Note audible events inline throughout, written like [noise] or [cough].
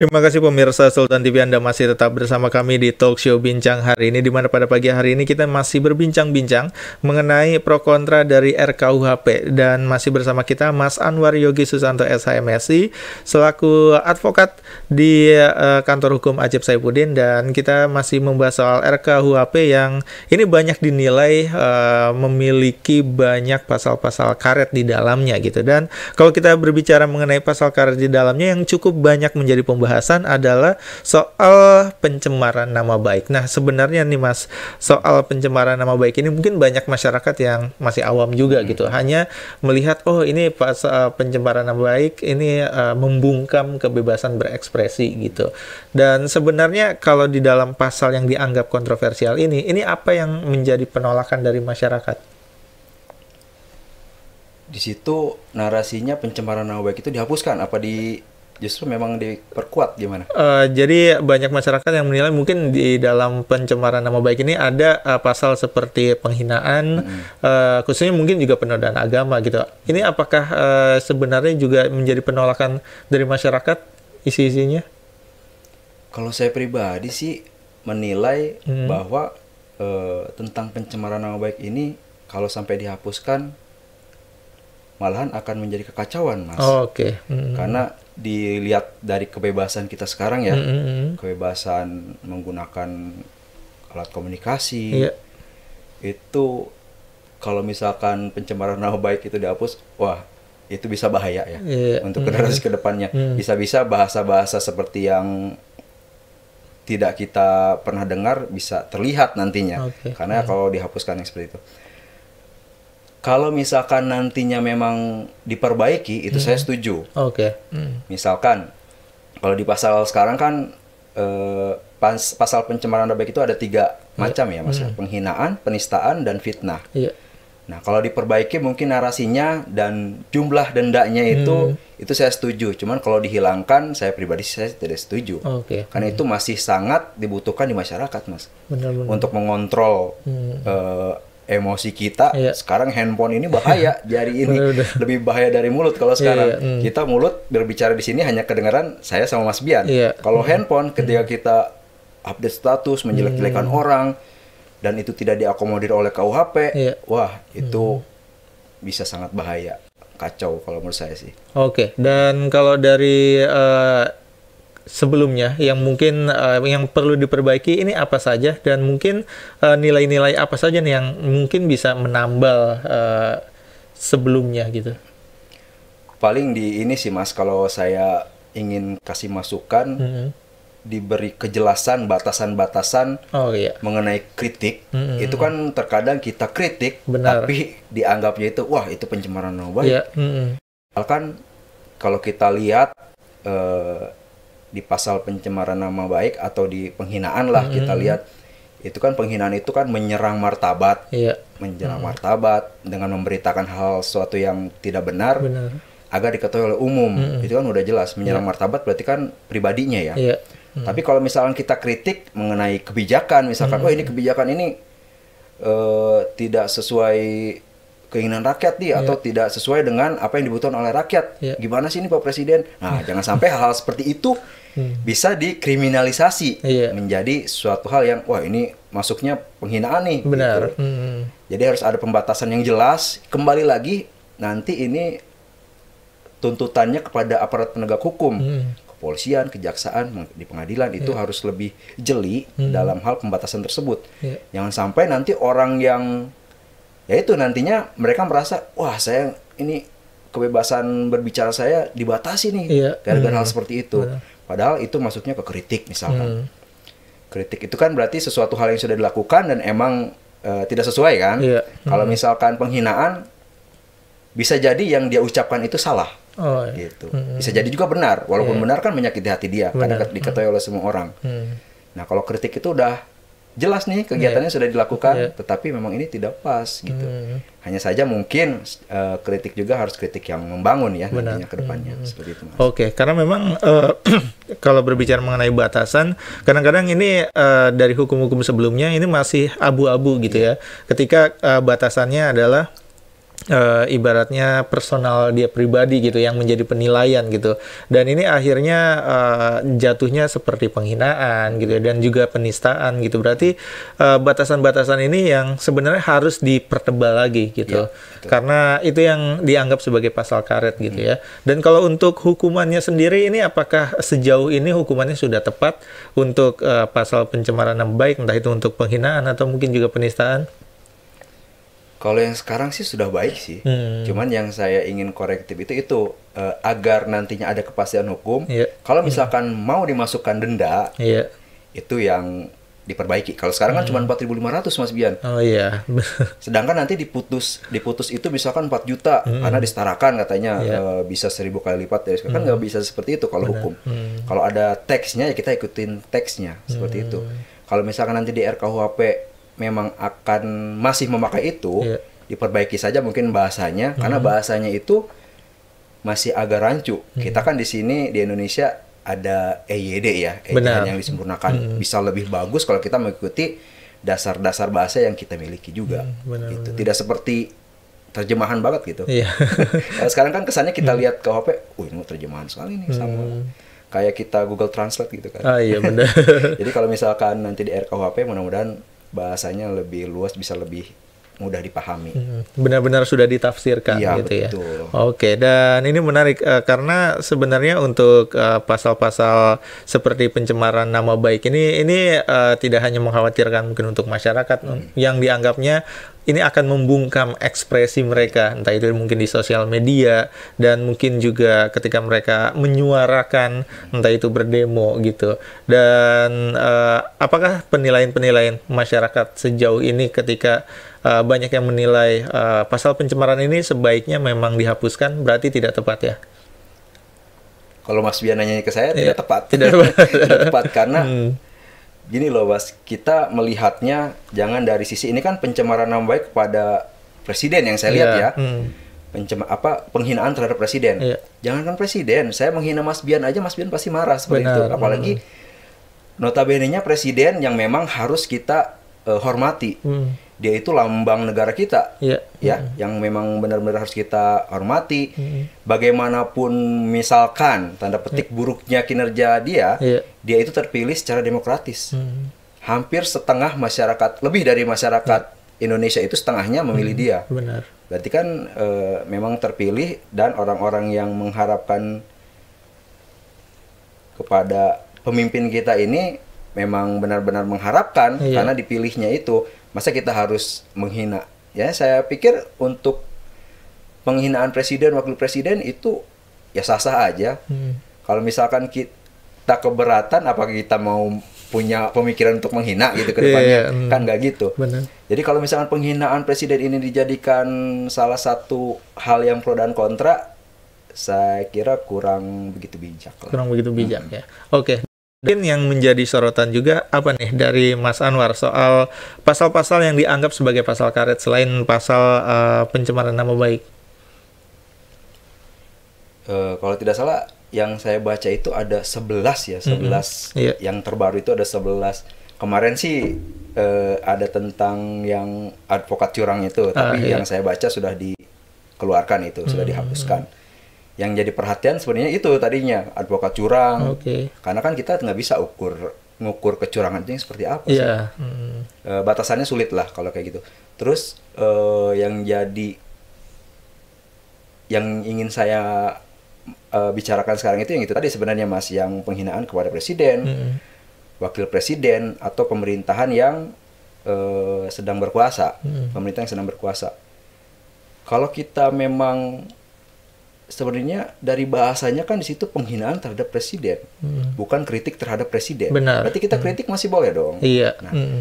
Terima kasih pemirsa Sultan TV Anda masih tetap bersama kami di Talk Show Bincang hari ini di mana pada pagi hari ini kita masih berbincang-bincang mengenai pro kontra dari RKUHP dan masih bersama kita Mas Anwar Yogi Susanto SHMSI selaku advokat di uh, kantor hukum Acep Saipudin dan kita masih membahas soal RKUHP yang ini banyak dinilai uh, memiliki banyak pasal-pasal karet di dalamnya gitu dan kalau kita berbicara mengenai pasal karet di dalamnya yang cukup banyak menjadi pembahasan pembahasan adalah soal pencemaran nama baik. Nah, sebenarnya nih Mas, soal pencemaran nama baik ini mungkin banyak masyarakat yang masih awam juga hmm. gitu. Hanya melihat oh ini pas uh, pencemaran nama baik ini uh, membungkam kebebasan berekspresi gitu. Dan sebenarnya kalau di dalam pasal yang dianggap kontroversial ini, ini apa yang menjadi penolakan dari masyarakat? di situ narasinya pencemaran nama baik itu dihapuskan apa di justru memang diperkuat gimana? Uh, jadi banyak masyarakat yang menilai mungkin di dalam pencemaran nama baik ini ada uh, pasal seperti penghinaan, hmm. uh, khususnya mungkin juga penodaan agama gitu. Ini apakah uh, sebenarnya juga menjadi penolakan dari masyarakat isi-isinya? Kalau saya pribadi sih menilai hmm. bahwa uh, tentang pencemaran nama baik ini kalau sampai dihapuskan malahan akan menjadi kekacauan mas. Oh, Oke. Okay. Mm -hmm. Karena dilihat dari kebebasan kita sekarang ya, mm -hmm. kebebasan menggunakan alat komunikasi yeah. itu kalau misalkan pencemaran nama baik itu dihapus, wah itu bisa bahaya ya yeah. Iya. untuk generasi mm -hmm. kedepannya. Mm. Bisa-bisa bahasa-bahasa seperti yang tidak kita pernah dengar bisa terlihat nantinya, okay. karena mm. kalau dihapuskan yang seperti itu kalau misalkan nantinya memang diperbaiki itu hmm. saya setuju. Oke. Okay. Hmm. Misalkan kalau di pasal sekarang kan eh, pas, pasal pencemaran nama baik itu ada tiga yeah. macam ya mas, ya. hmm. penghinaan, penistaan dan fitnah. Iya. Yeah. Nah kalau diperbaiki mungkin narasinya dan jumlah dendanya itu hmm. itu saya setuju. Cuman kalau dihilangkan saya pribadi saya tidak setuju. Oke. Okay. Karena hmm. itu masih sangat dibutuhkan di masyarakat mas. Benar-benar. Untuk mengontrol. Hmm. uh, emosi kita. Yeah. Sekarang handphone ini bahaya [laughs] jari ini lebih bahaya dari mulut kalau iya, sekarang. Yeah, yeah. Mm. Kita mulut berbicara di sini hanya kedengaran saya sama Mas Bian. Yeah. Kalau mm. handphone hmm. ketika kita update status menjelek-jelekan mm. orang dan itu tidak diakomodir oleh KUHP, yeah. wah itu mm. bisa sangat bahaya kacau kalau menurut saya sih. Oke, okay. dan kalau dari uh, sebelumnya yang mungkin uh, yang perlu diperbaiki ini apa saja dan mungkin eh, nilai-nilai apa saja nih yang mungkin bisa menambal uh, sebelumnya gitu. Paling di ini sih Mas kalau saya ingin kasih masukan mm -hmm. diberi kejelasan batasan-batasan oh, iya. mengenai kritik mm -hmm. itu kan terkadang kita kritik Benar. tapi dianggapnya itu wah itu pencemaran nama baik. Yeah. Mm -hmm. Kan kalau kita lihat uh, di pasal pencemaran nama baik atau di penghinaan lah -hmm. kita lihat itu kan penghinaan itu kan menyerang martabat, iya. menyerang hmm. martabat dengan memberitakan hal sesuatu yang tidak benar, benar. agar diketahui oleh umum. Hmm. Itu kan udah jelas menyerang yeah. martabat berarti kan pribadinya ya. Yeah. Hmm. Tapi kalau misalkan kita kritik mengenai kebijakan, misalkan, hmm. oh ini kebijakan ini uh, tidak sesuai keinginan rakyat nih yeah. atau iya. tidak sesuai dengan apa yang dibutuhkan oleh rakyat. Yeah. Gimana sih ini Pak Presiden? Nah, iya. jangan sampai hal-hal seperti itu hmm. bisa dikriminalisasi iya. menjadi suatu hal yang wah ini masuknya penghinaan nih. Benar. Gitu. Hmm. Jadi harus ada pembatasan yang jelas. Kembali lagi nanti ini tuntutannya kepada aparat penegak hukum. Hmm. Kepolisian, kejaksaan, di pengadilan itu yeah. harus lebih jeli hmm. dalam hal pembatasan tersebut. Yeah. Jangan sampai nanti orang yang ya itu nantinya mereka merasa wah saya ini kebebasan berbicara saya dibatasi nih gara iya. gara-gara hmm. hal seperti itu. Benar Padahal itu maksudnya ke kritik misalkan. Hmm. Kritik itu kan berarti sesuatu hal yang sudah dilakukan dan emang uh, tidak sesuai kan? Yeah. Hmm. Kalau misalkan penghinaan bisa jadi yang dia ucapkan itu salah. Oh, iya. gitu. Hmm. Bisa jadi juga benar, walaupun yeah. benar kan menyakiti hati dia kan benar. karena diketahui hmm. oleh semua orang. Hmm. Nah, kalau kritik itu udah jelas nih kegiatannya yeah. sudah dilakukan, yeah. tetapi memang ini tidak pas gitu. Hmm. Hanya saja mungkin uh, kritik juga harus kritik yang membangun ya Benar. nantinya ke depannya hmm. Oke, okay, karena memang uh, [clears throat] kalau berbicara mengenai batasan, kadang-kadang ini uh, dari hukum-hukum sebelumnya ini masih abu-abu gitu ya. Iya. Ketika uh, batasannya adalah uh, ibaratnya personal dia pribadi gitu yang menjadi penilaian gitu dan ini akhirnya uh, jatuhnya seperti penghinaan gitu ya, dan juga penistaan gitu berarti eh, batasan-batasan uh, ini yang sebenarnya harus dipertebal lagi gitu ya, karena itu yang dianggap sebagai pasal karet gitu hmm. ya dan kalau untuk hukumannya sendiri ini apakah sejauh ini hukumannya sudah tepat untuk uh, pasal pencemaran yang baik entah itu untuk penghinaan atau mungkin juga penistaan kalau yang sekarang sih sudah baik sih. Hmm. Cuman yang saya ingin korektif itu itu uh, agar nantinya ada kepastian hukum. Yeah. Kalau hmm. misalkan yeah. mau dimasukkan denda, yeah. itu yang diperbaiki. Kalau sekarang kan hmm. cuma 4.500 Mas Bian. Oh iya. [laughs] Sedangkan nanti diputus diputus itu misalkan 4 juta hmm. karena disetarakan katanya yeah. Iya. uh, bisa seribu kali lipat dari sekarang kan hmm. nggak bisa seperti itu kalau hukum. Hmm. Kalau ada teksnya ya kita ikutin teksnya seperti hmm. itu. Kalau misalkan nanti di RKUHP memang akan masih memakai itu yeah. diperbaiki saja mungkin bahasanya mm-hmm. karena hmm. bahasanya itu masih agak rancu mm-hmm. kita kan di sini di Indonesia ada EYD ya EYD yang disempurnakan mm-hmm. bisa lebih bagus kalau kita mengikuti dasar-dasar bahasa yang kita miliki juga mm, benar, gitu tidak seperti terjemahan banget gitu. Iya. [laughs] sekarang kan kesannya kita hmm. lihat ke HP, wih ini terjemahan sekali nih sama hmm. kayak kita Google Translate gitu kan. Ah iya benar. [laughs] Jadi kalau misalkan nanti di RKUHP mudah-mudahan bahasanya lebih luas bisa lebih mudah dipahami. Hmm, benar-benar sudah ditafsirkan iya, gitu ya, gitu betul. ya. Oke, dan ini menarik uh, karena sebenarnya untuk eh, pasal-pasal uh, seperti pencemaran nama baik ini ini uh, tidak hanya mengkhawatirkan mungkin untuk masyarakat hmm. yang dianggapnya ini akan membungkam ekspresi mereka, entah itu mungkin di sosial media dan mungkin juga ketika mereka menyuarakan, entah itu berdemo gitu. Dan uh, apakah penilaian-penilaian masyarakat sejauh ini ketika uh, banyak yang menilai uh, pasal pencemaran ini sebaiknya memang dihapuskan, berarti tidak tepat ya? Kalau Mas Bian nanya ke saya, tidak tidak tepat. Tidak tepat. [laughs] tidak tepat karena hmm gini loh Bas, kita melihatnya jangan dari sisi ini kan pencemaran nama baik kepada presiden yang saya iya, lihat yeah. ya. Hmm. Pencema apa penghinaan terhadap presiden. Iya. Jangan kan presiden, saya menghina Mas Bian aja Mas Bian pasti marah seperti Benar. itu. Apalagi hmm. notabene-nya presiden yang memang harus kita uh, hormati. Hmm dia itu lambang negara kita iya. ya, ya mm yang memang benar-benar harus kita hormati mm bagaimanapun misalkan tanda petik yeah. buruknya kinerja dia yeah. dia itu terpilih secara demokratis mm hampir setengah masyarakat lebih dari masyarakat yeah. Indonesia itu setengahnya memilih mm dia benar berarti kan e, memang terpilih dan orang-orang yang mengharapkan kepada pemimpin kita ini memang benar-benar mengharapkan yeah. karena dipilihnya itu masa kita harus menghina ya saya pikir untuk penghinaan presiden wakil presiden itu ya sah sah aja hmm. kalau misalkan kita keberatan apa kita mau punya pemikiran untuk menghina gitu ke iya, depannya yeah, yeah, mm. kan nggak gitu Bener. jadi kalau misalkan penghinaan presiden ini dijadikan salah satu hal yang pro dan kontra saya kira kurang begitu bijak lah. kurang begitu bijak hmm. ya oke okay mungkin yang menjadi sorotan juga apa nih dari Mas Anwar soal pasal-pasal yang dianggap sebagai pasal karet selain pasal uh, pencemaran nama baik. Uh, kalau tidak salah yang saya baca itu ada 11 ya, 11. Mm -hmm. yeah. Yang terbaru itu ada 11. Kemarin sih uh, ada tentang yang advokat curang itu, tapi yeah. Iya. yang saya baca sudah dikeluarkan itu, mm -hmm. sudah dihapuskan yang jadi perhatian sebenarnya itu tadinya advokat curang. Okay. Karena kan kita nggak bisa ukur ngukur kecurangan itu seperti apa sih. Yeah. Iya. batasannya sulit lah kalau kayak gitu. Terus e, yang jadi yang ingin saya e, bicarakan sekarang itu yang itu tadi sebenarnya Mas yang penghinaan kepada presiden, mm. wakil presiden atau pemerintahan yang e, sedang berkuasa, mm. pemerintah yang sedang berkuasa. Kalau kita memang sebenarnya dari bahasanya kan di situ penghinaan terhadap presiden, hmm. bukan kritik terhadap presiden. Benar. Berarti kita hmm. kritik masih boleh dong. Iya. Nah, hmm.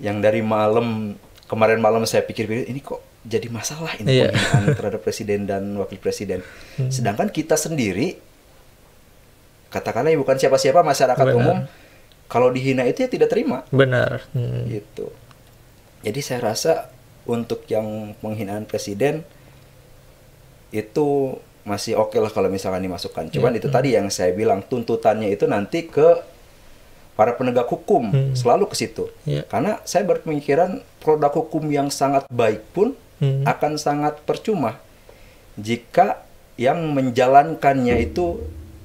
Yang dari malam kemarin malam saya pikir-pikir ini kok jadi masalah ini iya. penghinaan [laughs] terhadap presiden dan wakil presiden. Hmm. Sedangkan kita sendiri katakanlah ya bukan siapa-siapa masyarakat Benar. umum kalau dihina itu ya tidak terima. Benar. Hmm. Gitu. Jadi saya rasa untuk yang penghinaan presiden itu masih oke okay lah kalau misalkan dimasukkan. Cuman yeah. Hmm, itu hmm. tadi yang saya bilang tuntutannya itu nanti ke para penegak hukum hmm. hmm. selalu ke situ. Yeah. Karena saya berpemikiran produk hukum yang sangat baik pun hmm. akan sangat percuma jika yang menjalankannya hmm. itu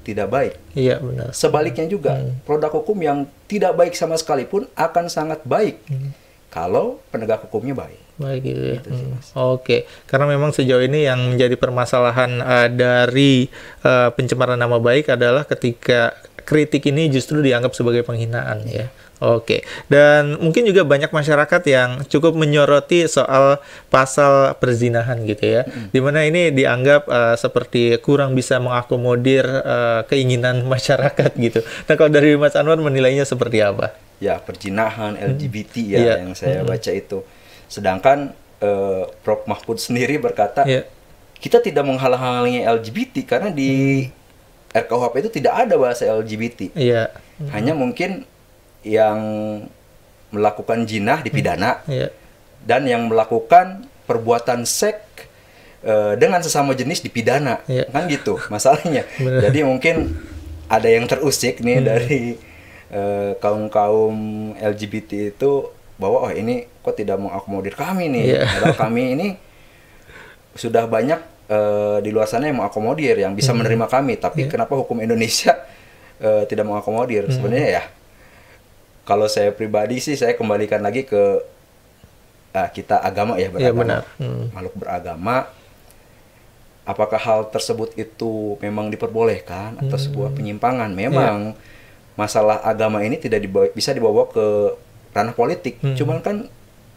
tidak baik. Iya benar. Sebaliknya juga hmm. produk hukum yang tidak baik sama sekali pun akan sangat baik hmm kalau penegak hukumnya baik. Baik gitu ya. Gitu Hmm. Oke, okay. karena memang sejauh ini yang menjadi permasalahan uh, dari uh, pencemaran nama baik adalah ketika kritik ini justru dianggap sebagai penghinaan ya. Oke, dan mungkin juga banyak masyarakat yang cukup menyoroti soal pasal perzinahan gitu ya, hmm. mana ini dianggap uh, seperti kurang bisa mengakomodir uh, keinginan [laughs] masyarakat gitu. Nah kalau dari Mas Anwar menilainya seperti apa? Ya perzinahan LGBT hmm. ya yeah. yang saya hmm. baca itu, sedangkan uh, Prof Mahfud sendiri berkata yeah. kita tidak menghalang-halangi LGBT karena di hmm. RKUHP itu tidak ada bahasa LGBT, yeah. hanya mungkin yang melakukan jinah dipidana hmm. yeah. dan yang melakukan perbuatan seks uh, e, dengan sesama jenis dipidana yeah. kan gitu masalahnya [laughs] jadi mungkin ada yang terusik nih hmm. dari uh, e, kaum kaum LGBT itu bahwa oh ini kok tidak mengakomodir kami nih yeah. padahal kami ini sudah banyak uh, di luar sana yang mengakomodir yang bisa hmm. menerima kami tapi yeah. kenapa hukum Indonesia uh, tidak mengakomodir hmm. sebenarnya ya kalau saya pribadi sih saya kembalikan lagi ke uh, kita agama ya iya, beragama. Ya, benar. Hmm. Makhluk beragama apakah hal tersebut itu memang diperbolehkan atau hmm. sebuah penyimpangan? Memang ya. masalah agama ini tidak dibawa, bisa dibawa ke ranah politik. Hmm. Cuman kan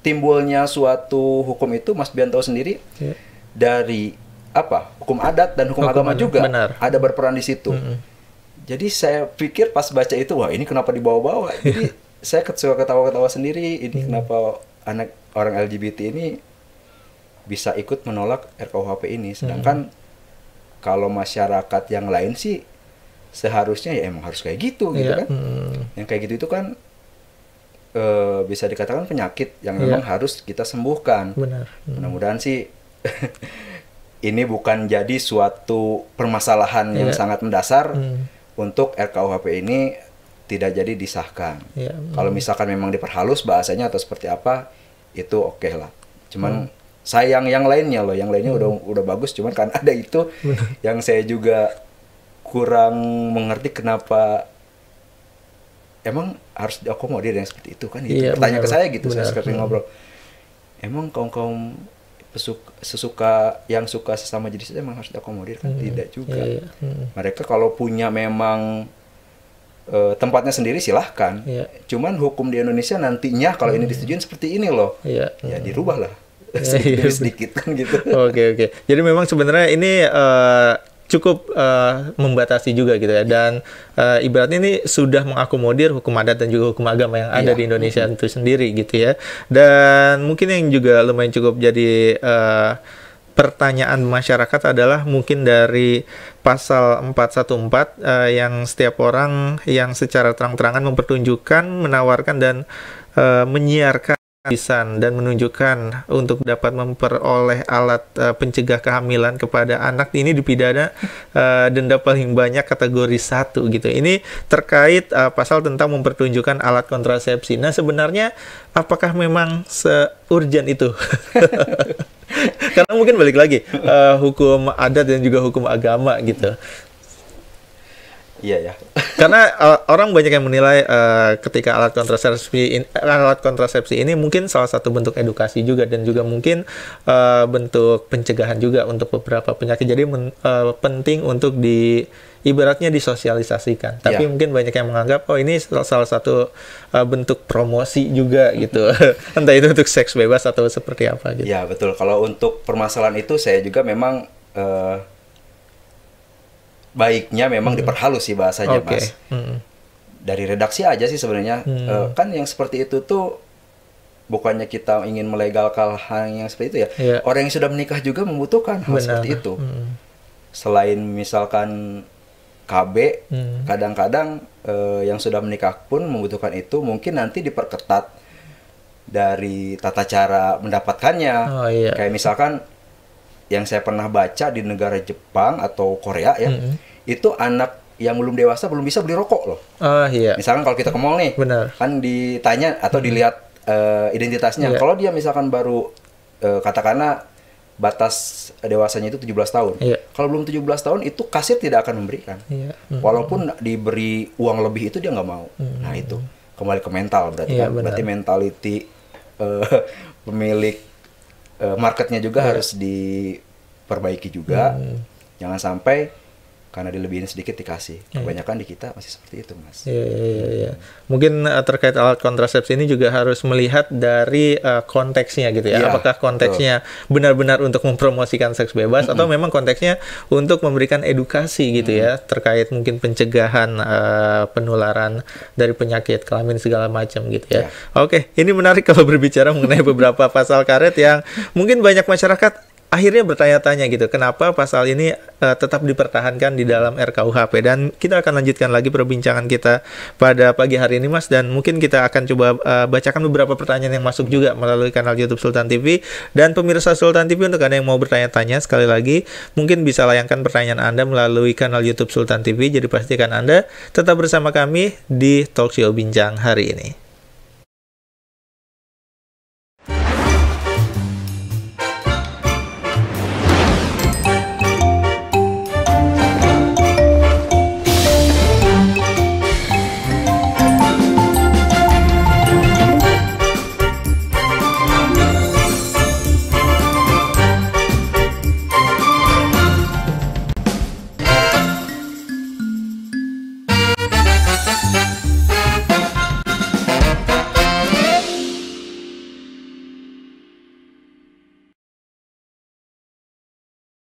timbulnya suatu hukum itu Mas Bian tahu sendiri ya. dari apa? hukum adat dan hukum, hukum agama juga benar. ada berperan di situ. Hmm. Jadi saya pikir pas baca itu wah ini kenapa dibawa-bawa? Jadi [laughs] saya suka ketawa-ketawa sendiri ini hmm. kenapa anak orang LGBT ini bisa ikut menolak RKUHP ini sedangkan hmm. kalau masyarakat yang lain sih seharusnya ya emang harus kayak gitu gitu iya, kan hmm. yang kayak gitu itu kan e, bisa dikatakan penyakit yang iya. memang yeah. harus kita sembuhkan hmm. mudah-mudahan sih [laughs] ini bukan jadi suatu permasalahan yeah. yang iya. sangat mendasar hmm. untuk RKUHP ini tidak jadi disahkan. Ya, Kalau misalkan memang diperhalus bahasanya atau seperti apa itu oke okay lah. Cuman hmm. sayang yang lainnya loh, yang lainnya hmm. udah udah bagus cuman kan ada itu yang saya juga kurang mengerti kenapa emang harus diakomodir yang seperti itu kan gitu. Iya, Tanya ke saya gitu, benar, saya seperti ngobrol. Emang kaum-kaum sesuka yang suka sesama jenis itu emang harus diakomodir kan? Hmm, Tidak juga. Ya, ya. Hmm. Mereka kalau punya memang uh, tempatnya sendiri silahkan. Yeah. Cuman hukum di Indonesia nantinya kalau ini hmm. disetujui seperti ini loh. Yeah. Ya dirubah lah. Iya. [laughs] sedikit iya. sedikit kan gitu. [laughs] Oke okay, oke. Okay. Jadi memang sebenarnya ini uh, cukup uh, membatasi juga gitu ya iya. dan uh, ibaratnya ini sudah mengakomodir hukum adat dan juga hukum agama yang ada iya. di Indonesia mm -hmm. itu sendiri gitu ya dan mungkin yang juga lumayan cukup jadi uh, pertanyaan masyarakat adalah mungkin dari pasal 414 uh, eh, yang setiap orang yang secara terang-terangan mempertunjukkan, menawarkan dan uh, menyiarkan lisan dan menunjukkan untuk dapat memperoleh alat uh, pencegah kehamilan kepada anak ini dipidana uh, denda paling banyak kategori satu gitu. Ini terkait uh, pasal tentang mempertunjukkan alat kontrasepsi. Nah, sebenarnya apakah memang seurgen itu? [laughs] Karena mungkin balik lagi uh, hukum adat dan juga hukum agama gitu. Iya ya. Karena uh, orang banyak yang menilai uh, ketika alat kontrasepsi in, eh, alat kontrasepsi ini mungkin salah satu bentuk edukasi juga dan juga mungkin uh, bentuk pencegahan juga untuk beberapa penyakit. Jadi men, uh, penting untuk di ibaratnya disosialisasikan. Tapi yeah. mungkin banyak yang menganggap oh ini salah satu uh, bentuk promosi juga gitu. [laughs] Entah itu untuk seks bebas atau seperti apa gitu. Ya, betul. Kalau untuk permasalahan itu saya juga memang uh, baiknya memang hmm. diperhalus sih bahasanya okay. mas hmm. dari redaksi aja sih sebenarnya hmm. uh, kan yang seperti itu tuh bukannya kita ingin melegalkan hal yang seperti itu ya yeah. orang yang sudah menikah juga membutuhkan hal Benar. seperti itu hmm. selain misalkan KB kadang hmm. kadang-kadang eh, yang sudah menikah pun membutuhkan itu mungkin nanti diperketat dari tata cara mendapatkannya oh, iya. kayak misalkan yang saya pernah baca di negara Jepang atau Korea ya, mm -hmm. itu anak yang belum dewasa belum bisa beli rokok loh. Ah uh, iya. Misalkan kalau kita ke mall nih, benar kan ditanya atau hmm. dilihat uh, identitasnya. Yeah. Kalau dia misalkan baru uh, katakanlah batas dewasanya itu 17 tahun. Yeah. Kalau belum 17 tahun itu kasir tidak akan memberikan. Yeah. Mm Walaupun diberi uang lebih itu dia nggak mau. Mm Nah itu kembali ke mental berarti yeah, kan? berarti mentality uh, [laughs] pemilik Eh, marketnya juga yeah. harus diperbaiki juga. Hmm. Jangan sampai karena dilebihin sedikit dikasih. Iya. Kebanyakan di kita masih seperti itu, Mas. Iya, iya, iya. iya. Mungkin uh, terkait alat kontrasepsi ini juga harus melihat dari uh, konteksnya gitu ya. ya Apakah konteksnya benar-benar untuk mempromosikan seks bebas mm -hmm. atau memang konteksnya untuk memberikan edukasi gitu mm -hmm. ya terkait mungkin pencegahan uh, penularan dari penyakit kelamin segala macam gitu ya. ya. Oke, ini menarik [laughs] kalau berbicara mengenai beberapa pasal karet yang mungkin banyak masyarakat akhirnya bertanya-tanya gitu, kenapa pasal ini uh, tetap dipertahankan di dalam RKUHP dan kita akan lanjutkan lagi perbincangan kita pada pagi hari ini Mas dan mungkin kita akan coba uh, bacakan beberapa pertanyaan yang masuk juga melalui kanal YouTube Sultan TV dan pemirsa Sultan TV untuk Anda yang mau bertanya-tanya sekali lagi mungkin bisa layangkan pertanyaan Anda melalui kanal YouTube Sultan TV jadi pastikan Anda tetap bersama kami di Talkshow Bincang hari ini.